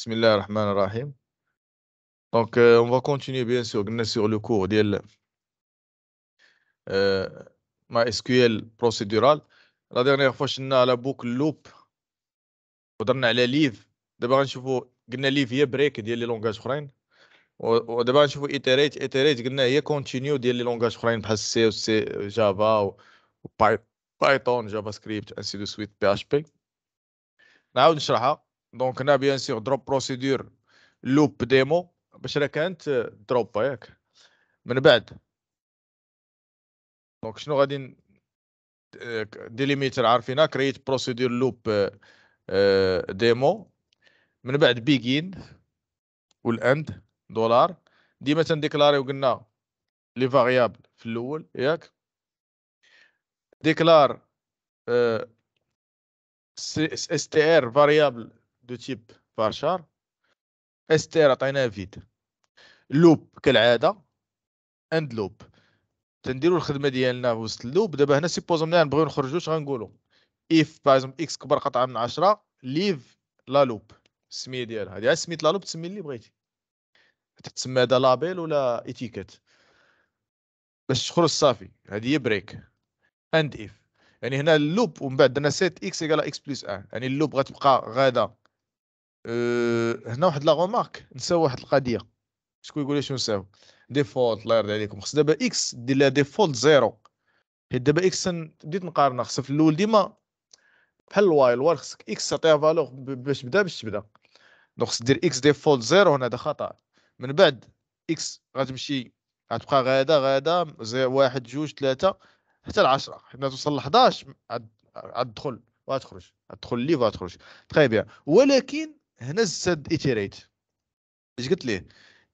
بسم الله الرحمن الرحيم دونك اون فا كونتينيو بيان سور قلنا سور لو كور ديال ما اس كيو ال بروسيدورال لا ديرنيغ فوا شلنا على بوك لوب ودرنا على ليف دابا غنشوفو قلنا ليف هي بريك ديال لي لونغاج اخرين ودابا غنشوفو ايتيريت ايتيريت قلنا هي كونتينيو ديال لي لونغاج اخرين بحال سي و سي جافا و بايثون جافا سكريبت انسي دو سويت بي اش بي نعاود نشرحها دونك هنا بيان سيغ دروب بروسيدور لوب ديمو باش راه كانت دروب ياك من بعد دونك شنو غادي ديليميتر عارفينها كرييت بروسيدور لوب ديمو من بعد بيجين والاند دولار ديما تنديكلاري قلنا لي فاريابل في الاول ياك ديكلار اس تي ار فاريابل دو تيب بارشار استير عطيناه فيد لوب كالعاده اند لوب تنديروا الخدمه ديالنا وسط اللوب دابا هنا سيبوزو ملي غنبغيو نخرجوا اش غنقولوا اف باغ اكس كبر قطعه من 10 ليف لا لوب السميه ديالها هذه سميت لا لوب تسمي اللي بغيتي تسمى هذا لابيل ولا اتيكيت باش تخرج صافي هذه هي بريك اند اف يعني هنا اللوب ومن بعد درنا سيت اكس ايكال اكس بلس ان يعني اللوب غتبقى غاده آه، هنا واحد لا غومارك نساو واحد القضيه شكون يقول لي شنو نساو ديفولت الله يرضي عليكم خص دابا اكس دير لها ديفولت زيرو حيت دابا اكس بديت نقارنها خص في الاول ديما بحال الوايل الواي خصك اكس تعطيها فالور باش تبدا باش تبدا دونك خص دير اكس ديفولت زيرو هنا هذا خطا من بعد اكس غتمشي غتبقى غادا غادا زي واحد جوج ثلاثة حتى العشرة حنا توصل ل 11 عاد تدخل وغتخرج دخل ليف وغتخرج تخي طيب بيان ولكن هنا زاد ايتيريت اش قلت ليه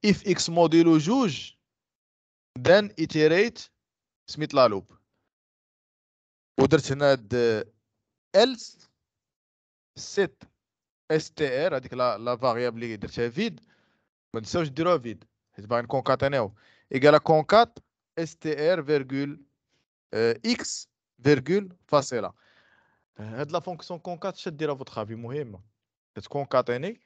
اف اكس موديلو جوج دان ايتيريت سميت لا لوب ودرت هنا د الس سيت اس تي ار هذيك لا لا فاريابل اللي درتها فيد ما تنساوش ديروها فيد حيت باغي نكونكاتانيو ايكالا كونكات اس تي ار آه، فيرغول اكس فيرغول فاصله هاد لا فونكسيون كونكات شديرها فوتخافي مهمه كتكون كاتيني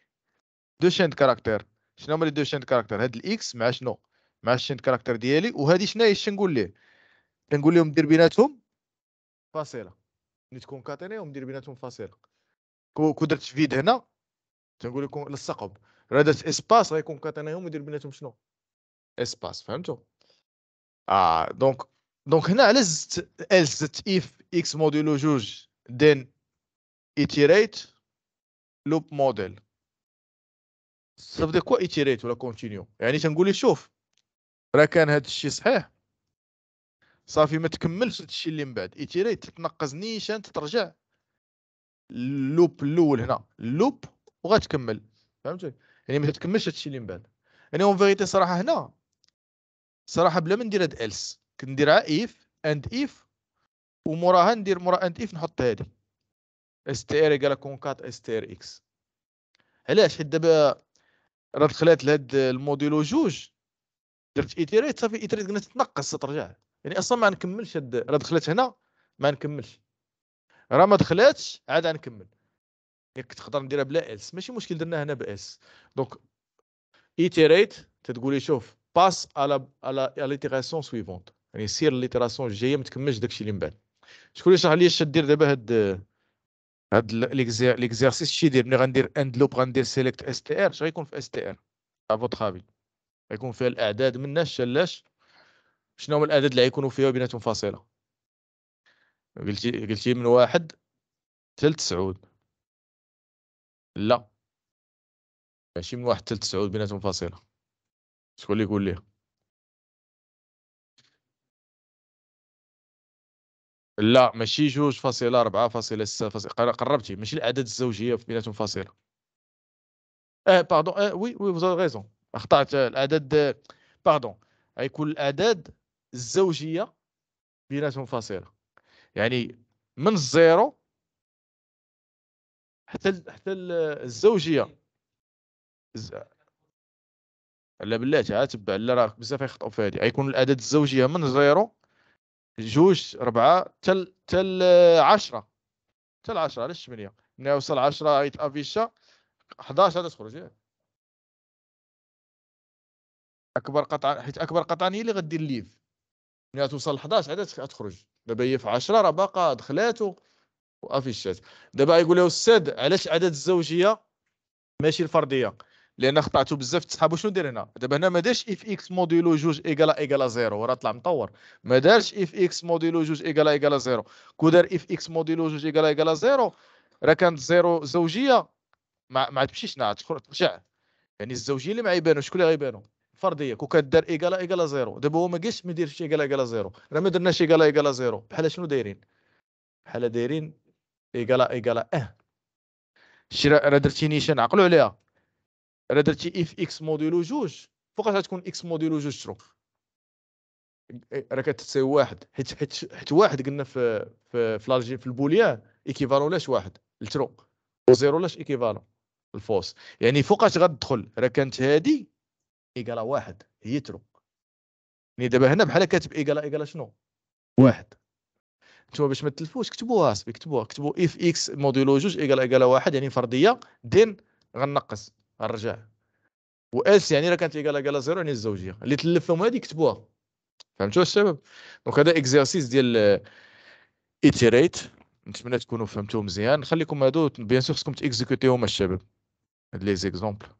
دو شين كاركتر شنو هما لي دو شين كاركتر هاد الاكس مع شنو مع الشين كاركتر ديالي وهادي شنو هي نقول ليه كنقول لهم دير بيناتهم فاصله ملي تكون كاتيني ومدير بيناتهم فاصله كو درت فيد هنا تنقول لكم لصقهم راه درت اسباس غيكون كاتينيهم ودير بيناتهم شنو اسباس فهمتوا اه دونك دونك هنا على زدت ال زدت اف اكس موديلو جوج دين ايتيريت لوب موديل سافدي كوا ايتيريت ولا كونتينيو يعني تنقول لي شوف راه كان هذا الشيء صحيح صافي ما تكملش الشيء اللي من بعد ايتيريت تتنقز نيشان تترجع اللوب الاول هنا اللوب وغتكمل فهمتي يعني ما هذا هادشي اللي من بعد يعني اون فيغيتي صراحه هنا صراحه بلا ما ندير هاد الس كنديرها اف اند اف وموراها ندير مورا اند اف نحط هادي استير قال لك كونكات استير اكس علاش حيت دابا راه دخلت لهاد الموديلو جوج درت ايتيريت صافي ايتيريت قلنا تتنقص ترجع يعني اصلا ما نكملش هاد راه دخلات هنا ما نكملش راه ما دخلاتش عاد غنكمل ياك يعني تقدر نديرها بلا اس ماشي مشكل درناها هنا باس دونك ايتيريت تتقولي شوف باس على على ليتيراسيون سويفونت يعني سير ليتيراسيون الجايه ما تكملش داكشي اللي من بعد شكون اللي شرح لي اش دير دابا هاد هاد ليكزيرسيس شي يدير ملي غندير اند لوب غندير سيليكت اس تي ار شغيكون في اس تي ار افوت خافي غيكون فيها الاعداد ناش شلاش شنو هما الاعداد اللي غيكونوا فيها بيناتهم فاصله قلتي قلتي من واحد تلت تسعود لا ماشي من واحد تلت تسعود بيناتهم فاصله شكون اللي يقول ليه لا ماشي جوج فاصلة أربعة فاصلة ستة فاصلة قربتي ماشي الأعداد إيه، إيه، الزوجية في بيناتهم فاصلة اه باردون اه وي وي فوز غيزون أخطأت الأعداد باردون غيكون الأعداد الزوجية بيناتهم فاصلة يعني من الزيرو حتى حتى الزوجية لا بالله تعال تبع لا راه بزاف يخطئوا في هذه غيكون الأعداد الزوجية من زيرو جوج ربعه تل تل 10 تل 10 على ثمانية من يوصل 10 يتافيشا 11 تخرج اكبر قطعه حيت اكبر قطعه هي اللي غدير الليف من توصل 11 عاد تخرج دابا هي في 10 راه باقا دخلاتو وافيشات دابا يقول له الساد علاش عدد الزوجيه ماشي الفرديه لان خطعتو بزاف تصحابو شنو دير هنا دابا هنا ما دارش اف اكس موديلو جوج ايكالا ايكالا زيرو راه طلع مطور ما دارش اف اكس موديلو جوج ايكالا ايكالا زيرو كو دار اف اكس موديلو جوج ايكالا ايكالا زيرو راه كانت زيرو زوجيه ما ما تمشيش نعاد ترجع يعني الزوجيه اللي ما يبانو شكون اللي غيبانو فرضيه كانت كدار ايكالا ايكالا زيرو دابا هو ما قالش ما ديرش ايكالا ايكالا زيرو راه ما درناش ايكالا ايكالا زيرو بحال شنو دايرين بحال دايرين ايكالا ايكالا اه شرا راه درتي نيشان عقلوا عليها الا درتي اف اكس موديلو جوج فوقاش غتكون اكس موديلو جوج شرو راه كتساوي واحد حيت حيت حيت واحد قلنا في في في لارجي في البوليان ايكيفالون لاش واحد الترو وزيرو لاش ايكيفالون الفوس يعني فوقاش غتدخل راه كانت هادي ايكالا واحد هي ترو يعني دابا هنا بحال كاتب ايكالا ايكالا شنو واحد نتوما باش ما تلفوش كتبوها اصاحبي كتبوها كتبوا اف اكس موديلو جوج ايكالا ايكالا واحد يعني فرضيه دين غنقص و واس يعني راه كانت ايكال ايكال زيرو يعني الزوجيه اللي تلف لهم هذه كتبوها فهمتوا الشباب دونك هذا اكزرسيس ديال ايتيريت نتمنى تكونوا فهمتوه مزيان نخليكم هادو بيان سور خصكم تيكزيكوتيهم الشباب هاد لي زيكزومبل